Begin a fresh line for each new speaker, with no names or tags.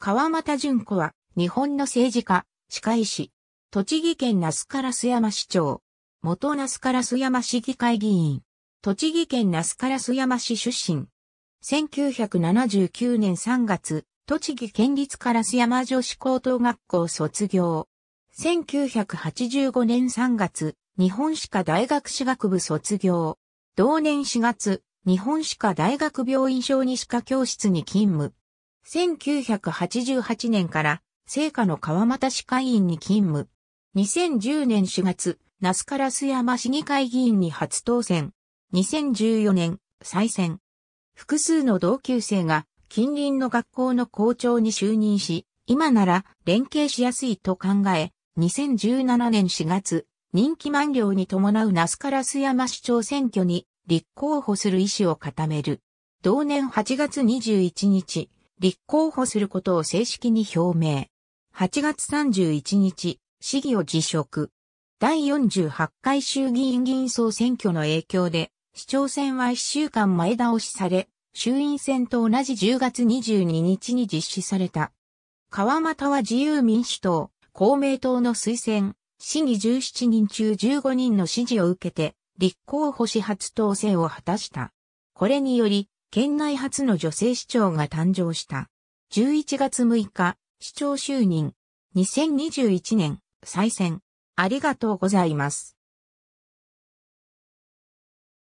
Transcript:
川又淳子は、日
本の政治家、歯科医師、栃木県那須烏山市長、元那須烏山市議会議員、栃木県那須烏山市出身。1979年3月、栃木県立烏山女子高等学校卒業。1985年3月、日本歯科大学歯学部卒業。同年4月、日本歯科大学病院小児歯科教室に勤務。1988年から、聖火の川又市会員に勤務。2010年4月、那須烏山市議会議員に初当選。2014年、再選。複数の同級生が近隣の学校の校長に就任し、今なら連携しやすいと考え、2017年4月、任期満了に伴う那須烏山市長選挙に立候補する意思を固める。同年8月21日、立候補することを正式に表明。8月31日、市議を辞職。第48回衆議院議員総選挙の影響で、市長選は1週間前倒しされ、衆院選と同じ10月22日に実施された。川又は自由民主党、公明党の推薦、市議17人中15人の支持を受けて、立候補し初当選を果たした。これにより、県内初の女性市長が誕生した。11月6日、市長就任。2021年、再選。ありがとうございます。